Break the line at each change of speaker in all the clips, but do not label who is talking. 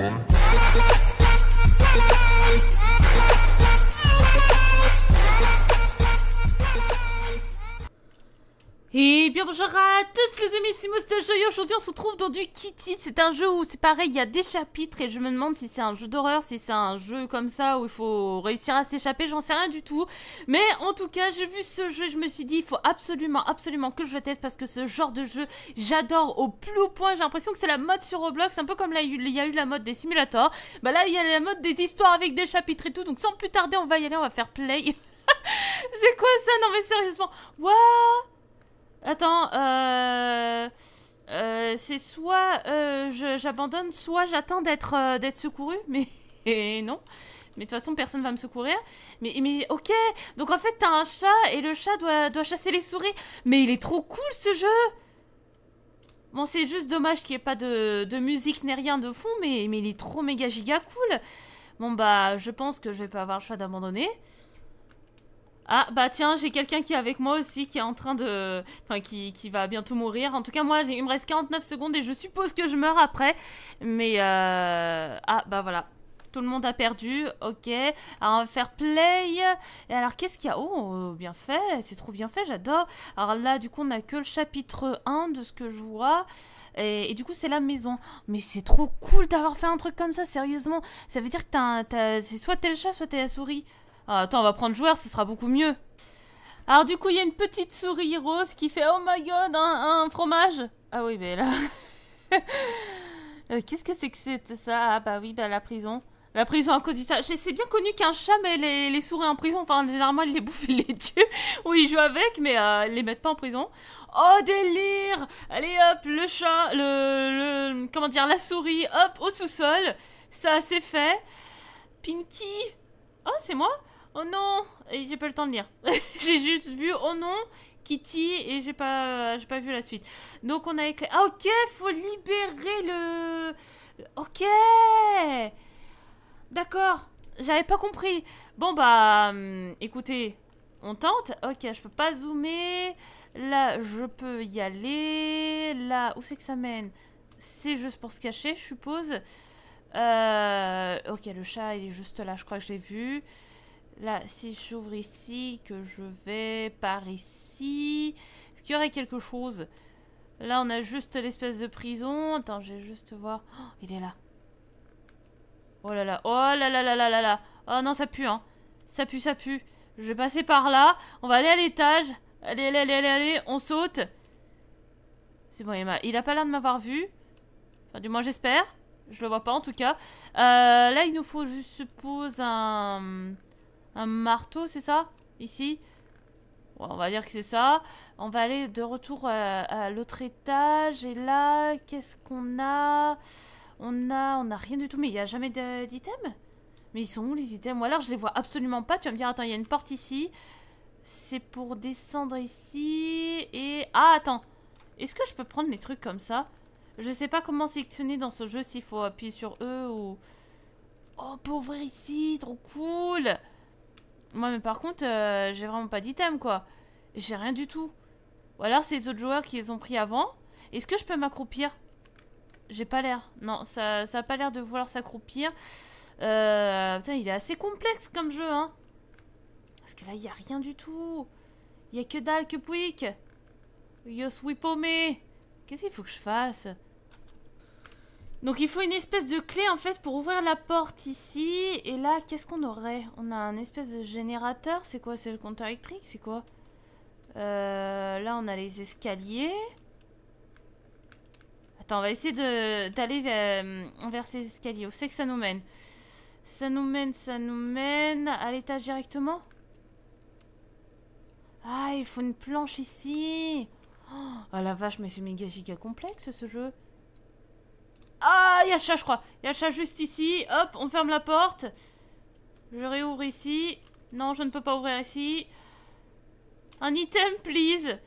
money. Et bien bonjour à tous les amis, c'est joy aujourd'hui on se retrouve dans du Kitty, c'est un jeu où c'est pareil, il y a des chapitres et je me demande si c'est un jeu d'horreur, si c'est un jeu comme ça où il faut réussir à s'échapper, j'en sais rien du tout. Mais en tout cas, j'ai vu ce jeu et je me suis dit, il faut absolument, absolument que je le teste parce que ce genre de jeu, j'adore au plus haut point, j'ai l'impression que c'est la mode sur Roblox, un peu comme là, il y a eu la mode des simulators, bah là il y a la mode des histoires avec des chapitres et tout, donc sans plus tarder on va y aller, on va faire play. c'est quoi ça Non mais sérieusement, waouh Attends, euh, euh, c'est soit euh, j'abandonne, soit j'attends d'être d'être secouru, mais non. Mais de toute façon, personne va me secourir. Mais, ok, donc en fait, t'as un chat et le chat doit, chasser les souris. Mais il est trop cool ce jeu Bon, c'est juste dommage qu'il n'y ait pas de, de musique ni rien de fond, mais, mais il est trop méga giga cool. Bon, bah, je pense que je vais pas avoir le choix d'abandonner. Ah bah tiens, j'ai quelqu'un qui est avec moi aussi, qui est en train de... Enfin, qui, va bientôt mourir. En tout cas, moi, il me reste 49 secondes et je suppose que je meurs après. Mais... Euh, ah bah voilà. Tout le monde a perdu, ok. Alors on va faire play. Et alors qu'est-ce qu'il y a Oh, bien fait, c'est trop bien fait, j'adore. Alors là, du coup, on n'a que le chapitre 1 de ce que je vois. Et, du coup, c'est la maison. Mais c'est trop cool d'avoir fait un truc comme ça, sérieusement. Ça veut dire que t'as, c'est soit t'es le chat, soit t'es la souris. Ah, attends, on va prendre joueur, ce sera beaucoup mieux. Alors du coup, il y a une petite souris rose qui fait « Oh my god, un, fromage !» Ah oui, mais là... Euh, qu'est-ce que c'est que c'est ça Ah bah oui, bah la prison. La prison à cause du ça. C'est bien connu qu'un chat met les, souris en prison. Enfin, généralement, il les bouffe, les tue. Ou il joue avec, mais euh, il les met pas en prison. Oh, délire Allez, hop, le chat, le Comment dire, la souris, hop, au sous-sol. Ça, c'est fait. Pinky Oh, c'est moi Oh non Et j'ai pas le temps de lire. j'ai juste vu Oh non, Kitty, et j'ai pas, j'ai pas vu la suite. Donc on a écrit. Ah ok, faut libérer le. Ok D'accord, j'avais pas compris. Bon bah, hum, écoutez, on tente. Ok, je peux pas zoomer. Là, je peux y aller. Là, où c'est que ça mène C'est juste pour se cacher, je suppose. Euh... Ok, le chat, il est juste là, je crois que j'ai vu. Là, si j'ouvre ici, que je vais par ici... Est-ce qu'il y aurait quelque chose Là, on a juste l'espèce de prison. Attends, je vais juste voir. Oh, il est là. Oh là là. Oh là là là là là là. Oh non, ça pue, hein. Ça pue, ça pue. Je vais passer par là. On va aller à l'étage. Allez, allez, allez, allez, allez. On saute. C'est bon, il, a... il a pas l'air de m'avoir vu. Enfin, du moins, j'espère. Je le vois pas, en tout cas. Euh, là, il nous faut, je suppose, un un marteau, c'est ça Ici On va dire que c'est ça. On va aller de retour euh, à, l'autre étage. Et là, qu'est-ce qu'on a On a... On a rien du tout. Mais il n'y a jamais d'items Mais ils sont où les items Ou alors je les vois absolument pas. Tu vas me dire, attends, il y a une porte ici. C'est pour descendre ici. Et... Ah, attends. Est-ce que je peux prendre les trucs comme ça Je sais pas comment sélectionner dans ce jeu s'il faut appuyer sur eux ou... Oh, pour ici, trop cool moi, mais par contre, euh, j'ai vraiment pas d'item, quoi. J'ai rien du tout. Ou alors, c'est les autres joueurs qui les ont pris avant. Est-ce que je peux m'accroupir J'ai pas l'air. Non, ça, ça a pas l'air de vouloir s'accroupir. Euh, putain, il est assez complexe comme jeu, hein. Parce que là, il y a rien du tout. Il y a que dalle, que pouic. Yo sweep Qu'est-ce qu'il faut que je fasse donc il faut une espèce de clé en fait pour ouvrir la porte ici. Et là, qu'est-ce qu'on aurait On a un espèce de générateur. C'est quoi C'est le compteur électrique C'est quoi euh, Là, on a les escaliers. Attends, on va essayer d'aller vers, euh, vers ces escaliers. Où c'est que ça nous mène Ça nous mène, ça nous mène à l'étage directement Ah, il faut une planche ici. Oh ah la vache, mais c'est méga giga complexe ce jeu. Ah, il y a le chat, je crois. Il y a le chat juste ici. Hop, on ferme la porte. Je réouvre ici. Non, je ne peux pas ouvrir ici. Un item, please.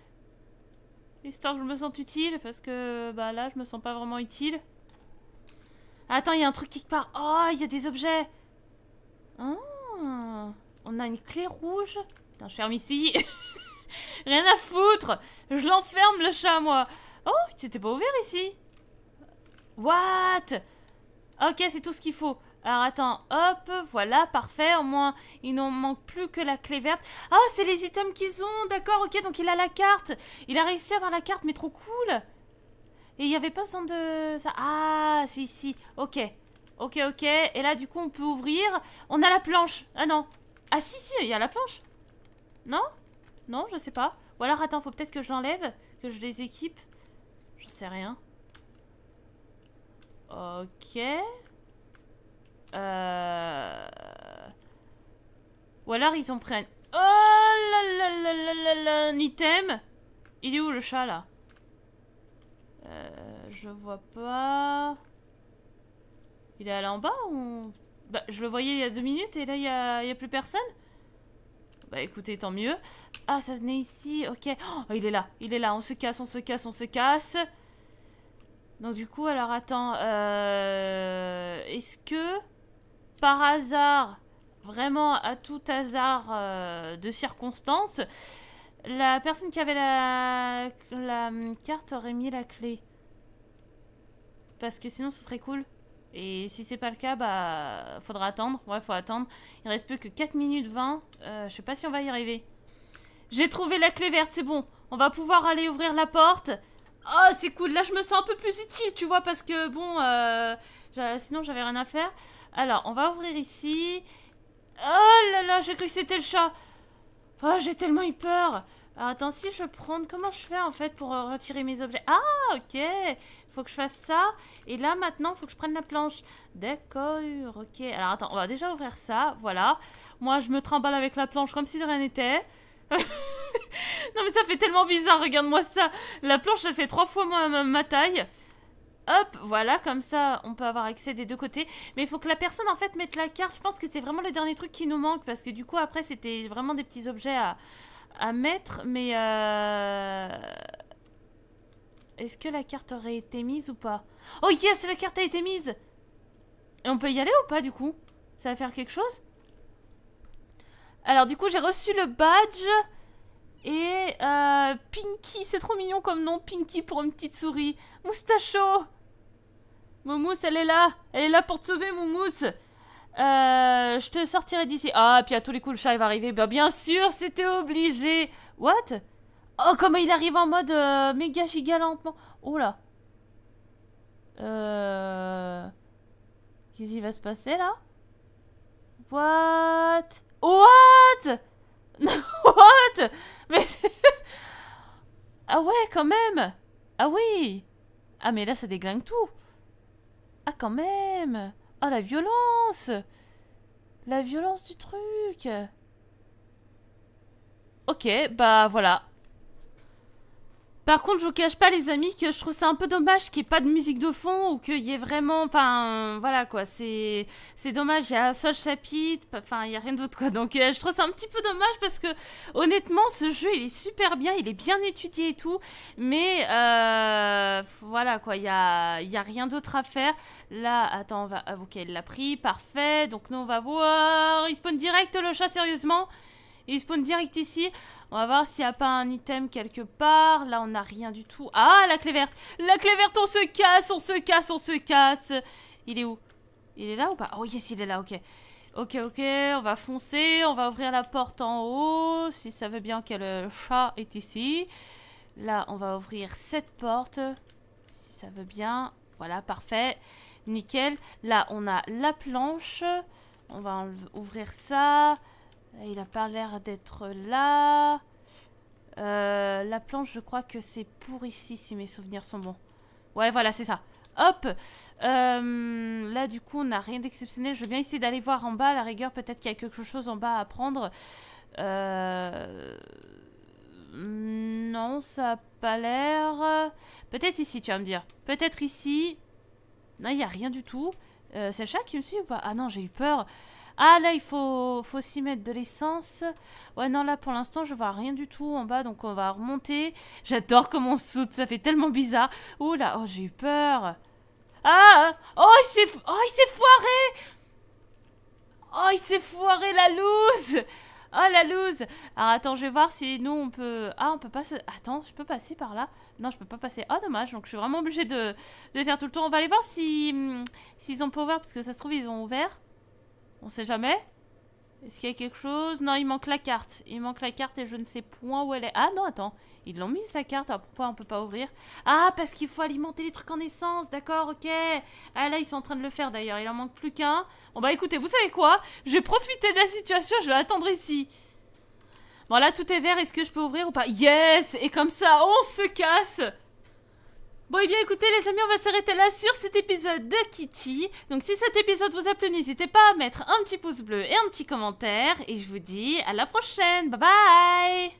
Histoire que je me sente utile, parce que bah là, je me sens pas vraiment utile. Attends, il y a un truc qui part. Oh, il y a des objets. Ah, on a une clé rouge. Putain, je ferme ici. Rien à foutre. Je l'enferme, le chat, moi. Oh, c'était pas ouvert ici. What Ok, c'est tout ce qu'il faut. Alors attends, hop, voilà, parfait, au moins il n'en manque plus que la clé verte. Ah, c'est les items qu'ils ont, d'accord, ok, donc il a la carte. Il a réussi à avoir la carte, mais trop cool. Et il n'y avait pas besoin de ça. Ah, c'est ici, ok. Ok, ok, et là du coup on peut ouvrir. On a la planche, ah non. Ah si, si, il y a la planche. Non Non, je sais pas. Ou alors attends, faut peut-être que je l'enlève, que je les équipe. J'en sais rien. Ok. Euh... Ou alors ils en prennent. Oh là là là là là là Un item Il est où le chat là euh, Je vois pas... Il est allé en bas ou... Bah je le voyais il y a deux minutes et là il y a, a plus personne Bah écoutez tant mieux. Ah ça venait ici, ok. Oh, il est là, il est là, on se casse, on se casse, on se casse. Donc du coup, alors attends, euh, est-ce que par hasard, vraiment à tout hasard euh, de circonstance, la personne qui avait la, hum, carte aurait mis la clé Parce que sinon ce serait cool. Et si c'est pas le cas, bah faudra attendre. Ouais, faut attendre. Il reste plus que 4 minutes 20. Euh, je sais pas si on va y arriver. J'ai trouvé la clé verte, c'est bon. On va pouvoir aller ouvrir la porte. Oh, c'est cool. Là, je me sens un peu plus utile, tu vois, parce que bon, euh, sinon, j'avais rien à faire. Alors, on va ouvrir ici. Oh là là, j'ai cru que c'était le chat. Oh, j'ai tellement eu peur. Alors, attends, si je prends... Comment je fais, en fait, pour euh, retirer mes objets Ah, ok Faut que je fasse ça. Et là, maintenant, faut que je prenne la planche. D'accord, ok. Alors, attends, on va déjà ouvrir ça. Voilà. Moi, je me trimballe avec la planche comme si de rien n'était. non mais ça fait tellement bizarre, regarde-moi ça. La planche, elle fait trois fois ma, ma taille. Hop, voilà, comme ça, on peut avoir accès des deux côtés. Mais il faut que la personne, en fait, mette la carte. Je pense que c'est vraiment le dernier truc qui nous manque. Parce que du coup, après, c'était vraiment des petits objets à, à mettre. Mais... Euh, est-ce que la carte aurait été mise ou pas Oh yes, la carte a été mise Et on peut y aller ou pas, du coup Ça va faire quelque chose Alors, du coup, j'ai reçu le badge... Et euh, Pinky, c'est trop mignon comme nom, Pinky pour une petite souris. Moustacho Moumousse, elle est là Elle est là pour te sauver, Moumousse euh, Je te sortirai d'ici. Ah, puis à tous les coups, le chat, va arriver. Bah, bien sûr, c'était obligé What Oh, comment il arrive en mode euh, méga giga lentement Oh là Qu'est-ce qui va se passer, là What What What ah ouais, quand même Ah oui Ah, mais là, ça déglingue tout Ah, quand même Ah, la violence La violence du truc Ok, bah voilà. Par contre, je vous cache pas, les amis, que je trouve ça un peu dommage qu'il n'y ait pas de musique de fond ou qu'il y ait vraiment. Enfin, voilà quoi, c'est dommage. Il y a un seul chapitre, enfin, il n'y a rien d'autre quoi. Donc, euh, je trouve ça un petit peu dommage parce que, honnêtement, ce jeu il est super bien, il est bien étudié et tout. Mais euh, voilà quoi, il n'y a, y a rien d'autre à faire. Là, attends, on va. Ah, ok, qu'elle l'a pris, parfait. Donc, nous on va voir. Il spawn direct le chat, sérieusement. Il spawn direct ici. On va voir s'il n'y a pas un item quelque part. Là, on n'a rien du tout. Ah, la clé verte La clé verte, on se casse, on se casse, on se casse Il est où Il est là ou pas Oh yes, il est là, ok. Ok, ok, on va foncer, on va ouvrir la porte en haut, si ça veut bien que le chat est ici. Là, on va ouvrir cette porte, si ça veut bien. Voilà, parfait, nickel. Là, on a la planche, on va ouvrir ça. Il a pas l'air d'être là. Euh, la planche, je crois que c'est pour ici, si mes souvenirs sont bons. Ouais, voilà, c'est ça. Hop euh, Là, du coup, on n'a rien d'exceptionnel. Je viens essayer d'aller voir en bas. À la rigueur, peut-être qu'il y a quelque chose en bas à prendre. Euh, non, ça n'a pas l'air... Peut-être ici, tu vas me dire. Peut-être ici. Non, il n'y a rien du tout. Euh, c'est le chat qui me suit ou pas Ah non, j'ai eu peur. Ah là, il faut, faut s'y mettre de l'essence. Ouais, non, là pour l'instant, je vois rien du tout en bas, donc on va remonter. J'adore comment on saute, ça fait tellement bizarre. Oula, là, oh, j'ai eu peur. Ah Oh, il s'est oh, foiré Oh, il s'est foiré la loose Oh la loose Alors attends, je vais voir si nous on peut... Ah, on peut pas se... Attends, je peux passer par là Non, je peux pas passer. Oh dommage, donc je suis vraiment obligée de, de faire tout le tour. On va aller voir si hmm, s'ils ont pas ouvert, parce que ça se trouve ils ont ouvert. On sait jamais. Est-ce qu'il y a quelque chose Non, il manque la carte. Il manque la carte et je ne sais point où elle est. Ah non, attends. Ils l'ont mise la carte, alors pourquoi on peut pas ouvrir Ah, parce qu'il faut alimenter les trucs en essence, d'accord, ok. Ah là, ils sont en train de le faire d'ailleurs, il en manque plus qu'un. Bon bah écoutez, vous savez quoi Je vais profiter de la situation, je vais attendre ici. Bon là, tout est vert, est-ce que je peux ouvrir ou pas Yes Et comme ça, on se casse Bon et eh bien écoutez les amis, on va s'arrêter là sur cet épisode de Kitty. Donc si cet épisode vous a plu, n'hésitez pas à mettre un petit pouce bleu et un petit commentaire. Et je vous dis à la prochaine. Bye bye